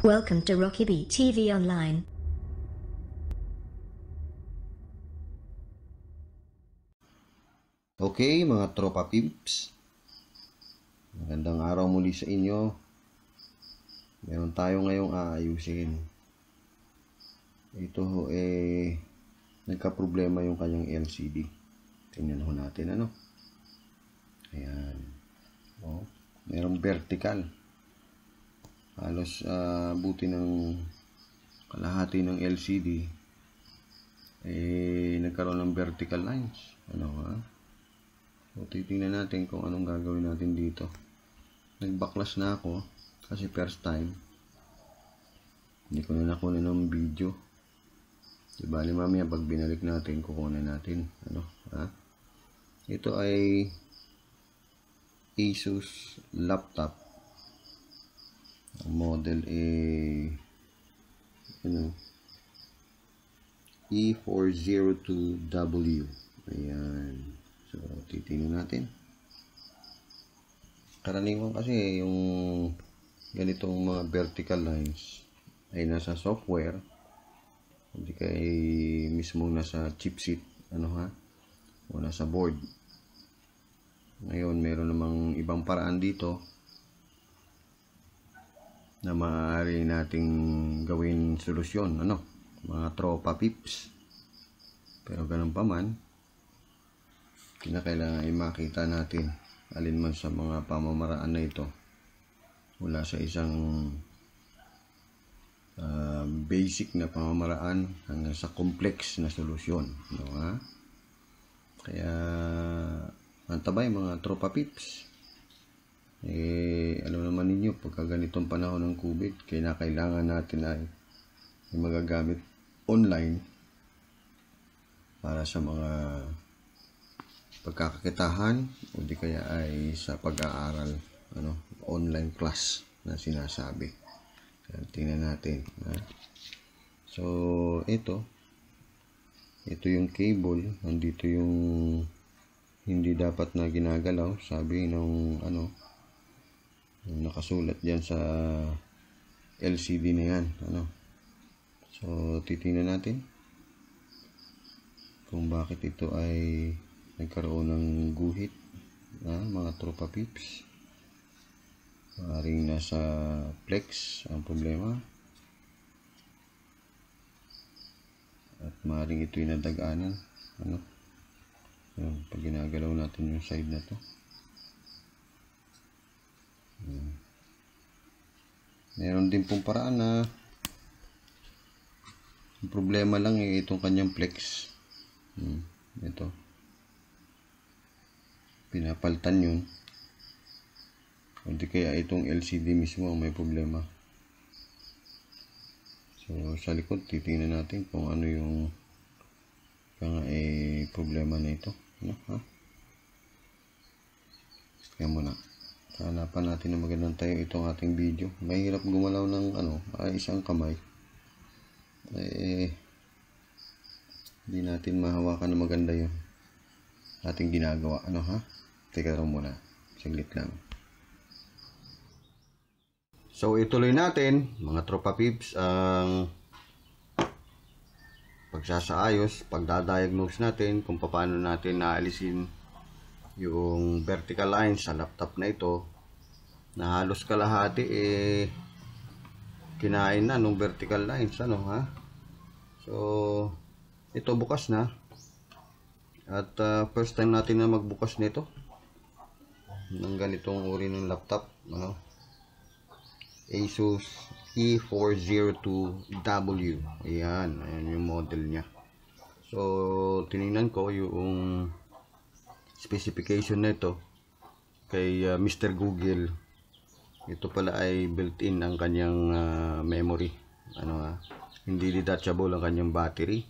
Welcome to Rocky Beat TV Online. Okay mga tropa pimps, magandang araw muli sa inyo. Meron tayo ngayong aayusin. Ito ho eh, nagka-problema yung kanyang LCD. Tingnan ho natin ano. Ayan. Oh, merong vertical halos uh, buti ng kalahati ng LCD eh nagkaroon ng vertical lines ano ha so, titingnan natin kung anong gagawin natin dito nagbacklas na ako kasi first time hindi ko na nakunin ng video diba bali mamaya pag binalik natin kukunin natin ano ha ito ay Asus laptop model ay you know E402W ayan so titingnan natin karaniwan kasi yung ganitong mga vertical lines ay nasa software hindi kay mismo nasa chipset ano ha o nasa board ngayon meron namang ibang paraan dito na maaari nating gawin solusyon ano mga tropa pips pero ganun pa man kinakailangan ay makita natin alin man sa mga pamamaraan na ito mula sa isang uh, basic na pamamaraan hanggang sa complex na solusyon no, ha? kaya antabay mga tropa pips eh alam naman ninyo pagka ganitong panahon ng COVID kailangan natin ay, ay magagamit online para sa mga pagkakakitahan o di kaya ay sa pag-aaral ano online class na sinasabi tingnan natin ha? so ito ito yung cable nandito yung hindi dapat na ginagalaw sabi ng ano yung nakasulat dyan sa LCD na yan ano so titingnan natin kung bakit ito ay nagkaroon ng guhit na mga tropa pips maaaring nasa flex ang problema at maaaring ito'y nadagaanan ano yun, pag ginagalaw natin yung side na to Hmm. Meron din pong paraan na ang problema lang eh, itong kanyang flex. Hmm, ito. Pinapaltan yun. O kaya itong LCD mismo ang may problema. So, sa likod, titingnan natin kung ano yung kaya eh, problema na ito. Ano, ha? Kaya muna hanapan natin na magandang tayo itong ating video mahirap gumalaw ng ano ay ah, isang kamay eh hindi natin mahawakan na maganda yung ating ginagawa ano ha teka lang muna saglit lang so ituloy natin mga tropa pips ang pagsasaayos pagdadiagnose natin kung paano natin naalisin yung vertical line sa laptop na ito na halos kalahati eh kinain na nung vertical lines ano ha so ito bukas na at uh, first time natin na magbukas nito ng ganitong uri ng laptop ano Asus E402W ayan ayan yung model nya so tiningnan ko yung specification nito kay uh, ah, Mr. Google ito pala ay built-in ang kanyang uh, memory ano ha? Ah, hindi detachable ang kanyang battery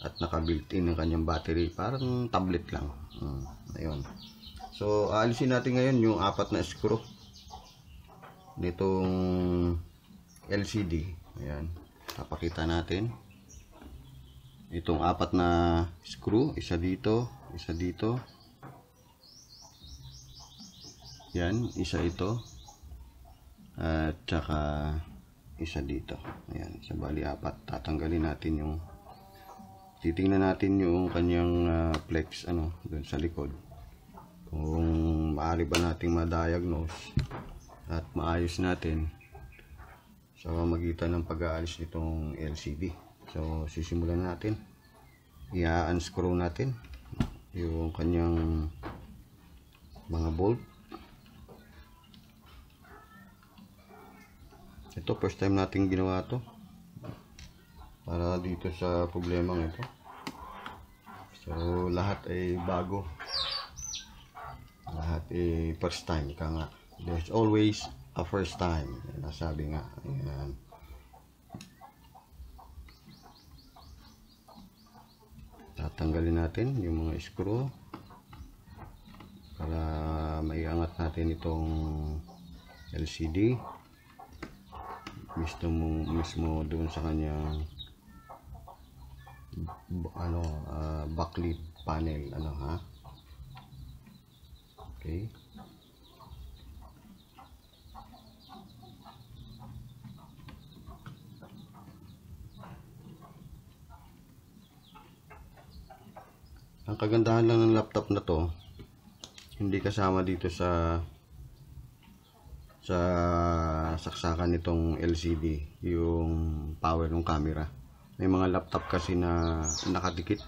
at naka built-in ang kanyang battery parang tablet lang hmm, ayun so aalisin natin ngayon yung apat na screw nitong LCD ayan papakita natin itong apat na screw isa dito isa dito yan isa ito at saka isa dito ayan sa bali apat tatanggalin natin yung titingnan natin yung kanyang uh, flex ano dun sa likod kung maaari ba nating ma-diagnose at maayos natin sa pamagitan ng pag-aalis nitong LCD so sisimulan natin i-unscrew natin yung kanyang mga bolt ito first time natin ginawa to para dito sa problema ito so lahat ay bago lahat ay first time ka nga there's always a first time nasabi nga yan tatanggalin natin yung mga screw para maiangat natin itong LCD mismo, mismo doon sa kanyang ano uh, ah, backlit panel ano ha okay ang kagandahan lang ng laptop na to hindi kasama dito sa sa saksakan nitong LCD yung power ng camera may mga laptop kasi na nakadikit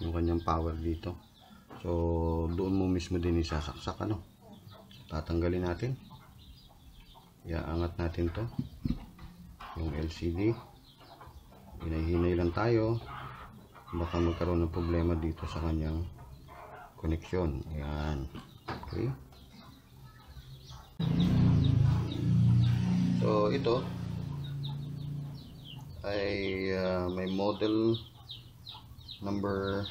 yung kanyang power dito so doon mo mismo din isasaksak ano tatanggalin natin iaangat natin to yung LCD hinahinay lang tayo baka magkaroon ng problema dito sa kanyang koneksyon yan okay So ito ay uh, may model number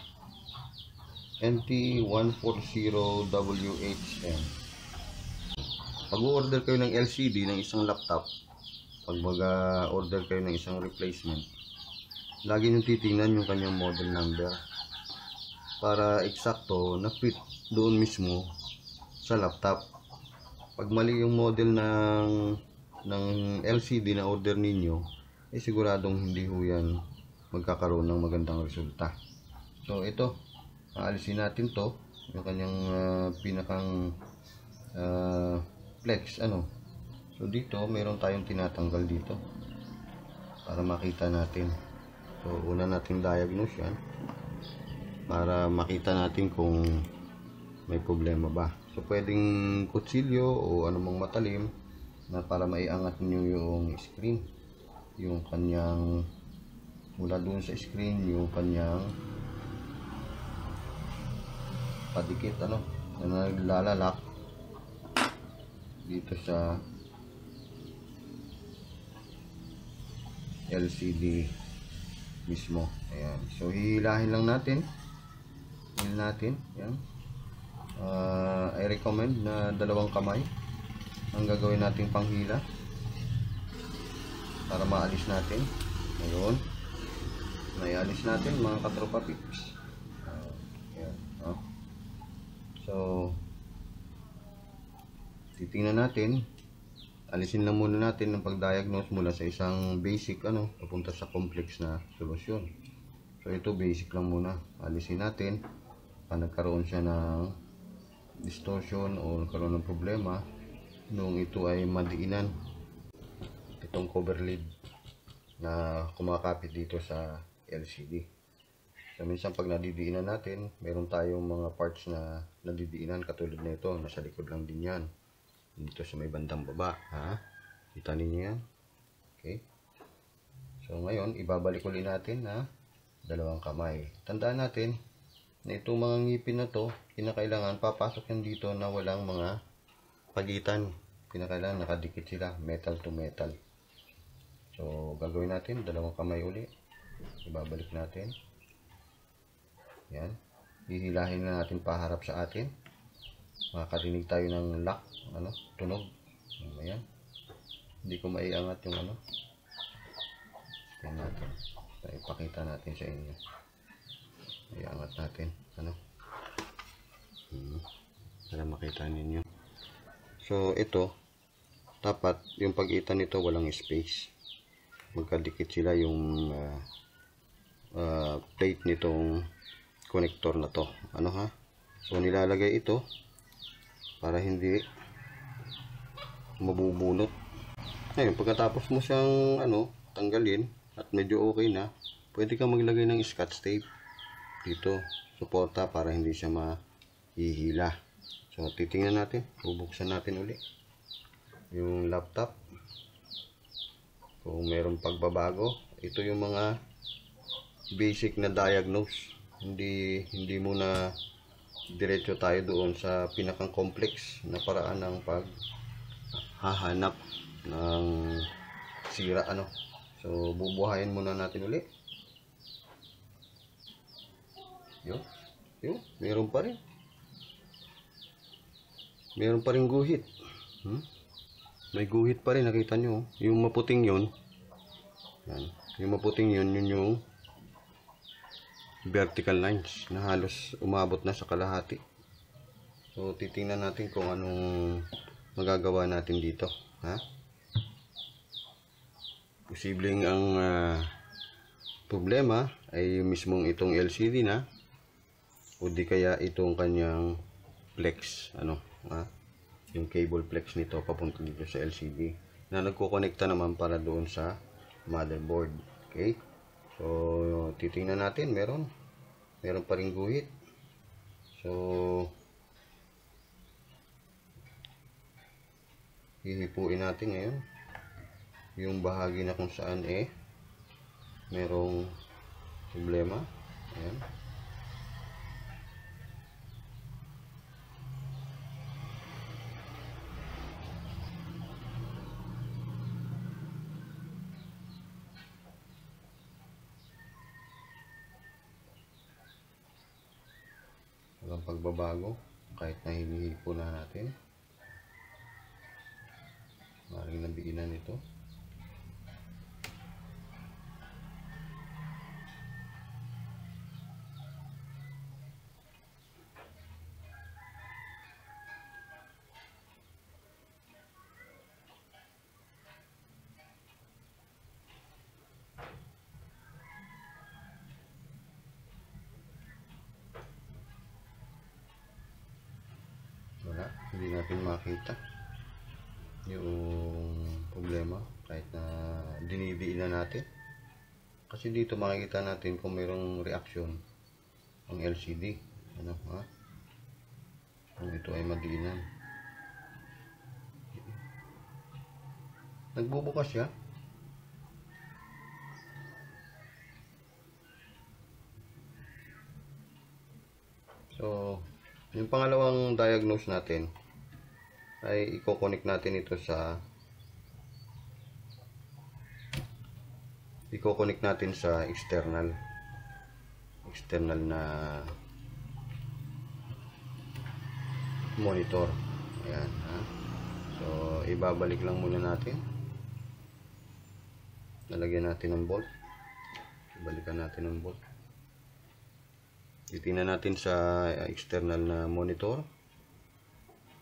NT140WHM. Pag-order kayo ng LCD ng isang laptop, pag mag-order kayo ng isang replacement, lagi nyo titingnan yung kanyang model number para eksakto na fit doon mismo sa laptop. Pag mali yung model ng ng LCD na order ninyo eh siguradong hindi ho yan magkakaroon ng magandang resulta so ito aalisin natin to yung kanyang uh, pinakang uh, flex ano so dito meron tayong tinatanggal dito para makita natin so una nating diagnose yan para makita natin kung may problema ba so pwedeng kutsilyo o anumang matalim na para maiangat nyo yung screen yung kanyang mula doon sa screen yung kanyang padikit ano na naglalalak dito sa LCD mismo ayan so hihilahin lang natin hihil natin ayan uh, I recommend na dalawang kamay ang gagawin nating panghila para maalis natin ayun naialis natin mga katropa pips ah, yan, so titingnan natin alisin lang muna natin ng pagdiagnose mula sa isang basic ano papunta sa complex na solusyon so ito basic lang muna alisin natin pa ah, nagkaroon siya ng distortion o nagkaroon ng problema nung ito ay madiinan itong cover lid na kumakapit dito sa LCD so minsan pag nadidiinan natin meron tayong mga parts na nadidiinan katulad na ito nasa likod lang din yan dito sa may bandang baba ha kita ninyo yan okay so ngayon ibabalik ulit natin na dalawang kamay tandaan natin na itong mga ngipin na to kinakailangan papasok yan dito na walang mga pagitan. pinakailan nakadikit sila metal to metal. So, gagawin natin dalawang kamay uli. Ibabalik natin. Yan. Hihilahin na natin paharap sa atin. Makakarinig tayo ng lock, ano, tunog. Ayan. Hindi ko maiangat yung ano. Tingnan natin. Ipakita natin sa inyo. Iangat natin. Ano? Hmm. Para makita ninyo. So, ito, dapat yung pagitan nito walang space. Magkadikit sila yung uh, uh, plate nitong connector na to. Ano ha? So, nilalagay ito para hindi mabubunot. Ngayon, pagkatapos mo siyang ano, tanggalin at medyo okay na, pwede kang maglagay ng scotch tape dito, suporta para hindi siya mahihila. So, titingnan natin. Bubuksan natin uli yung laptop. Kung mayroong pagbabago. Ito yung mga basic na diagnose. Hindi, hindi muna diretso tayo doon sa pinakang complex na paraan ng pag hahanap ng sira ano. So, bubuhayin muna natin uli Yun. Yun. Meron pa rin meron pa rin guhit hmm? may guhit pa rin nakita nyo oh. yung maputing yun yan. yung maputing yun yun yung vertical lines na halos umabot na sa kalahati so titingnan natin kung anong magagawa natin dito ha posibleng ang uh, problema ay yung mismong itong LCD na o di kaya itong kanyang flex ano ah, yung cable flex nito papunta dito sa LCD na nagkukonekta naman para doon sa motherboard. Okay? So, titingnan natin. Meron. Meron pa rin guhit. So, hihipuin natin ngayon yung bahagi na kung saan eh merong problema. Ayan. nagbabago kahit na hinihipo na natin maring nabigyan na nito hindi natin makita yung problema kahit na dinidiin na natin kasi dito makikita natin kung mayroong reaction ang LCD ano ha kung ito ay madiinan nagbubukas siya so yung pangalawang diagnose natin ay i-connect natin ito sa i-connect natin sa external external na monitor ayan ha so ibabalik lang muna natin nalagyan natin ng bolt ibalikan natin ng bolt titingnan natin sa external na monitor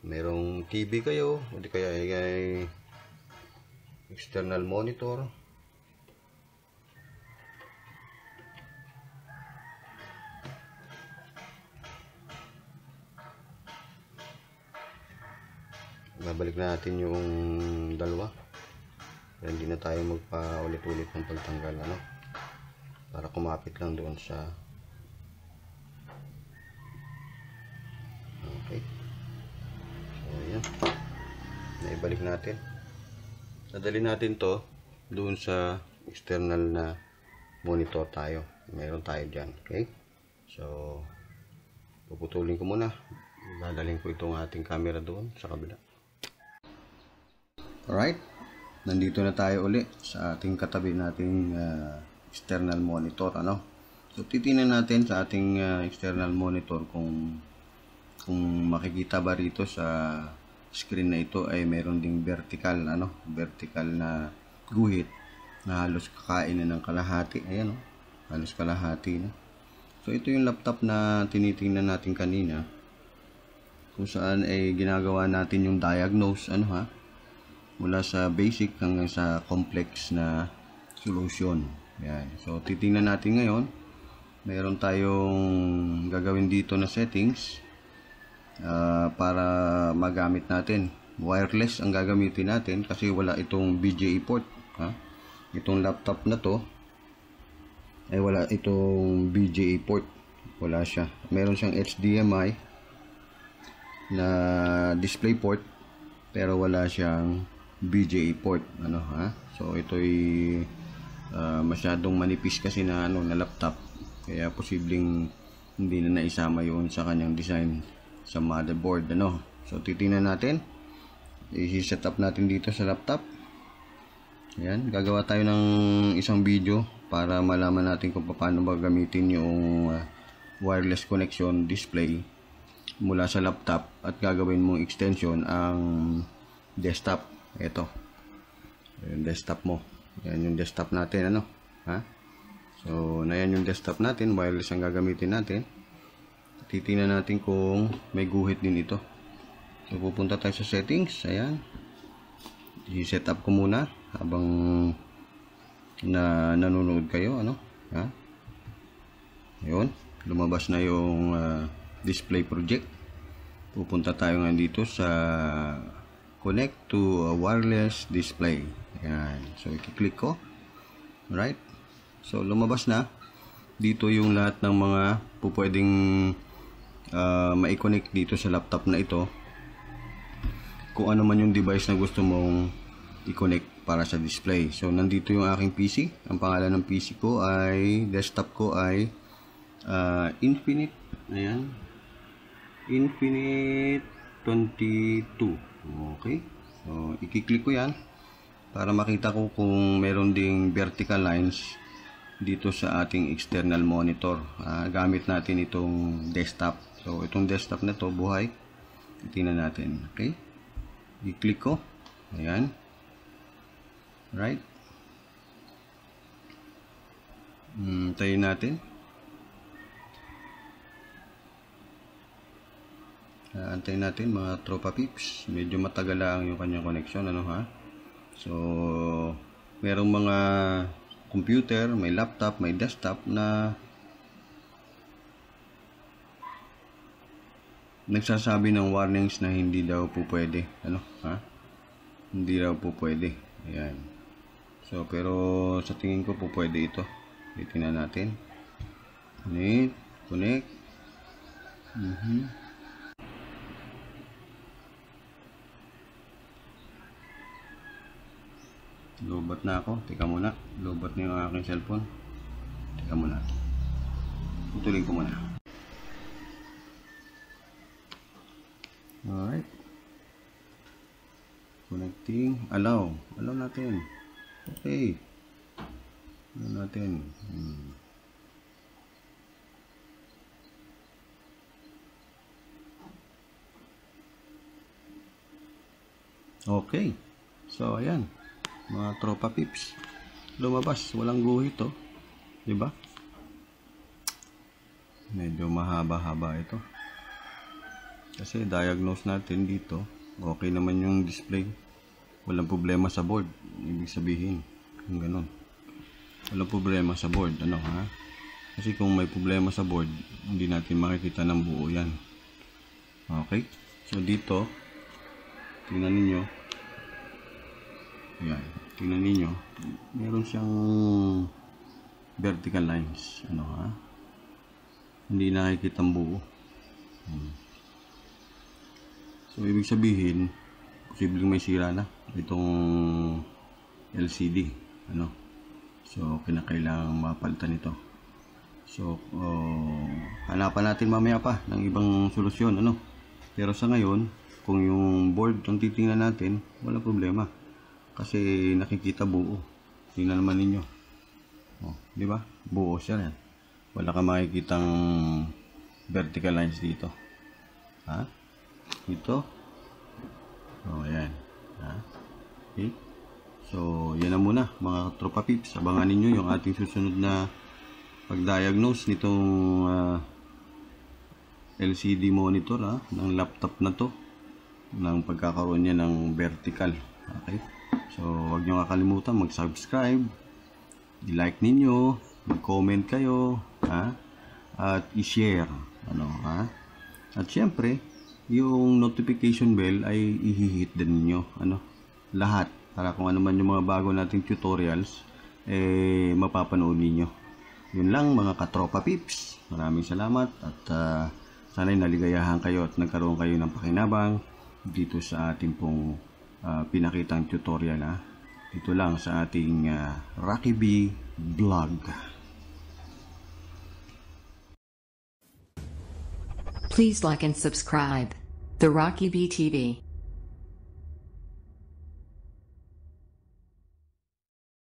merong TV kayo o di kaya ay external monitor babalik natin yung dalawa para hindi na tayo magpa ulit ulit ng pagtanggal ano para kumapit lang doon sa na ibalik natin dadali natin to doon sa external na monitor tayo meron tayo dyan okay so puputulin ko muna dadaling ko itong ating camera doon sa kabila alright nandito na tayo uli sa ating katabi nating uh, external monitor ano so titingnan natin sa ating uh, external monitor kung kung makikita ba rito sa screen na ito ay mayroon ding vertical ano vertical na guhit na halos kakain na ng kalahati ayan o oh, halos kalahati na so ito yung laptop na tinitingnan natin kanina kung saan ay eh, ginagawa natin yung diagnose ano ha mula sa basic hanggang sa complex na solution ayan so titingnan natin ngayon meron tayong gagawin dito na settings Ah, para magamit natin wireless ang gagamitin natin kasi wala itong BJE port ha? itong laptop na to ay wala itong BJE port wala siya meron siyang HDMI na display port pero wala siyang BJE port ano ha so ito'y uh, masyadong manipis kasi na ano na laptop kaya posibleng hindi na naisama yun sa kanyang design sa motherboard ano. So titingnan natin. I-set up natin dito sa laptop. Ayan, gagawa tayo ng isang video para malaman natin kung paano ba gamitin yung uh, wireless connection display mula sa laptop at gagawin mong extension ang desktop. Ito. Yung desktop mo. Ayan yung desktop natin ano. Ha? So, na yan yung desktop natin. Wireless ang gagamitin natin titingnan natin kung may guhit din ito so pupunta tayo sa settings ayan i-set up ko muna habang na nanonood kayo ano ha ayun lumabas na yung uh, display project pupunta tayo nga dito sa connect to a wireless display ayan so i-click ko right so lumabas na dito yung lahat ng mga pupwedeng uh, ma-connect dito sa laptop na ito kung ano man yung device na gusto mong i-connect para sa display. So, nandito yung aking PC. Ang pangalan ng PC ko ay, desktop ko ay uh, Infinite, ayan, Infinite 22. Okay. So, i-click ko yan para makita ko kung meron ding vertical lines dito sa ating external monitor. Uh, gamit natin itong desktop So, itong desktop na to, buhay. Tingnan natin. Okay? I-click ko. Ayan. Right? Hmm, tayo natin. Uh, antayin natin mga tropa peeps. Medyo matagal lang yung kanyang connection. Ano ha? So, merong mga computer, may laptop, may desktop na nagsasabi ng warnings na hindi daw po pwede ano ha hindi daw po pwede ayan so pero sa tingin ko po pwede ito titingnan natin connect connect mm -hmm. lobat na ako teka muna lobat na yung aking cellphone teka muna tutuloy ko muna Alright. Connecting. Allow. Allow natin. Okay. Allow natin. Hmm. Okay. So, ayan. Mga tropa pips. Lumabas. Walang guhit, oh. Diba? Medyo mahaba-haba ito. Kasi diagnose natin dito, okay naman yung display. Walang problema sa board. Ibig sabihin, yung ganun. Walang problema sa board. Ano ha? Kasi kung may problema sa board, hindi natin makikita ng buo yan. Okay? So dito, tingnan ninyo. Ayan. Tingnan ninyo. Meron siyang vertical lines. Ano ha? Hindi nakikita ang buo. Hmm. So, ibig sabihin, posibleng may sira na itong LCD. Ano? So, kinakailangan mapalitan ito. So, oh, hanapan natin mamaya pa ng ibang solusyon. Ano? Pero sa ngayon, kung yung board ang titingnan natin, wala problema. Kasi nakikita buo. Tingnan naman ninyo. Oh, di ba? Buo siya yan. Wala kang makikitang vertical lines dito. Ha? dito. O, oh, yan. Ha? Okay. So, yan na muna mga tropa pips. Abangan ninyo yung ating susunod na pag-diagnose nitong uh, ah, LCD monitor ha, ah, ng laptop na to ng pagkakaroon niya ng vertical. Okay? So, huwag niyo kakalimutan mag-subscribe, i-like ninyo, mag-comment kayo, ha? At i-share, ano, ha? At syempre, yung notification bell ay ihihit din niyo ano lahat para kung ano man yung mga bago nating tutorials eh mapapanood niyo yun lang mga katropa pips maraming salamat at uh, sana'y naligayahan kayo at nagkaroon kayo ng pakinabang dito sa ating pong uh, pinakitang tutorial ha ah. dito lang sa ating uh, Rocky B vlog Please like and subscribe. The Rocky B TV.